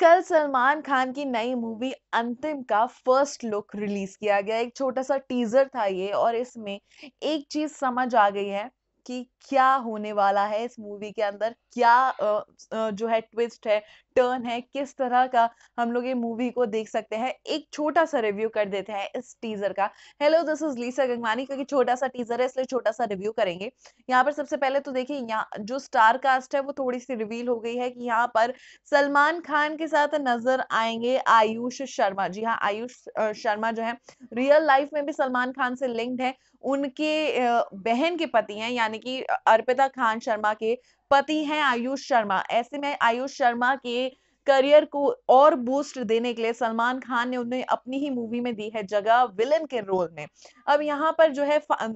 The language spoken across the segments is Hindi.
कल सलमान खान की नई मूवी अंतिम का फर्स्ट लुक रिलीज किया गया एक छोटा सा टीजर था ये और इसमें एक चीज समझ आ गई है कि क्या होने वाला है इस मूवी के अंदर क्या जो है ट्विस्ट है टर्न है किस तरह का हम लोग ये मूवी को देख सकते हैं एक छोटा सा रिव्यू कर देते हैं इस टीजर का hello this is Lisa Gangwani क्योंकि छोटा सा टीजर है इसलिए छोटा सा रिव्यू करेंगे यहाँ पर सबसे पहले तो देखिए यहाँ जो स्टार कास्ट है वो थोड़ी सी रिवील हो गई है कि यहाँ पर सलमान खान के साथ नजर आएंगे आयुष शर्मा जी हाँ आयुष शर्मा जो है रियल लाइफ में भी सलमान खान से लिंक्ड है उनके बहन के पति हैं यानी यानी कि अर्पिता खान शर्मा के पति हैं आयुष शर्मा ऐसे में आयुष शर्मा के करियर को और बूस्ट देने के लिए सलमान खान ने उन्हें अपनी ही मूवी में दी है जगह विलन के रोल में अब यहाँ पर जो है अं,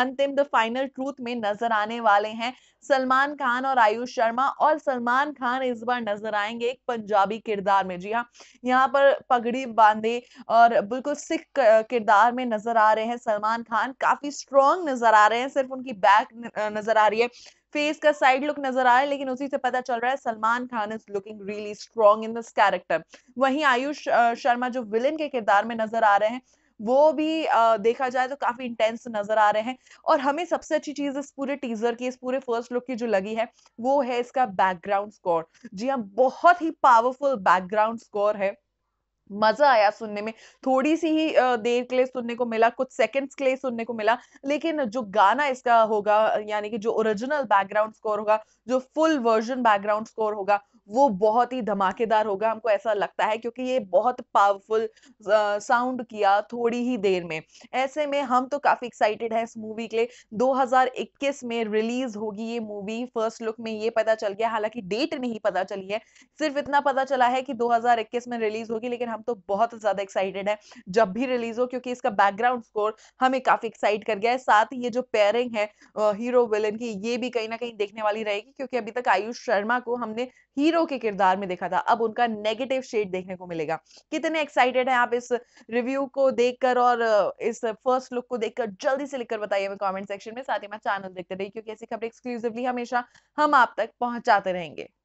अंतिम द फाइनल ट्रूथ में नजर आने वाले हैं सलमान खान और आयुष शर्मा और सलमान खान इस बार नजर आएंगे एक पंजाबी किरदार में जी हाँ यहाँ पर पगड़ी बांधे और बिल्कुल सिख किरदार में नजर आ रहे हैं सलमान खान काफी स्ट्रॉन्ग नजर आ रहे हैं सिर्फ उनकी बैक नजर आ रही है फेस का साइड लुक नजर आ रहा है लेकिन उसी से पता चल रहा है Salman Khan is looking really strong in this character वहीं आयुष शर्मा जो विलन के किरदार में नजर आ रहे हैं वो भी देखा जाए तो काफी इंटेंस नजर आ रहे हैं और हमें सबसे अच्छी चीज इस पूरे टीजर की इस पूरे फर्स्ट लुक की जो लगी है वो है इसका बैकग्राउंड स्कोर जी हाँ बहुत ही पावरफुल बैकग्राउंड स्कोर है मजा आया सुनने में थोड़ी सी ही देर के लिए सुनने को मिला कुछ सेकंड्स के लिए सुनने को मिला लेकिन जो गाना इसका होगा यानी कि जो ओरिजिनल बैकग्राउंड स्कोर होगा जो फुल वर्जन बैकग्राउंड स्कोर होगा वो बहुत ही धमाकेदार होगा हमको ऐसा लगता है क्योंकि ये बहुत पावरफुल साउंड किया थोड़ी ही देर में ऐसे में हम तो काफ़ी एक्साइटेड हैं इस मूवी के लिए 2021 में रिलीज होगी ये मूवी फर्स्ट लुक में ये पता चल गया हालांकि डेट नहीं पता चली है सिर्फ इतना पता चला है कि 2021 में रिलीज होगी लेकिन हम तो बहुत ज्यादा एक्साइटेड है जब भी रिलीज हो क्योंकि इसका बैकग्राउंड स्कोर हमें काफी एक्साइट कर गया है साथ ही ये जो पेयरिंग है हीरो विलन की ये भी कहीं ना कहीं देखने वाली रहेगी क्योंकि अभी तक आयुष शर्मा को हमने हीरो के किरदार में देखा था अब उनका नेगेटिव शेड देखने को मिलेगा कितने एक्साइटेड हैं आप इस रिव्यू को देखकर और इस फर्स्ट लुक को देखकर जल्दी से लिखकर बताइए हमें कमेंट सेक्शन में साथ ही मैं चैनल देखते रहिए क्योंकि ऐसी खबर एक्सक्लूसिवली हमेशा हम आप तक पहुंचाते रहेंगे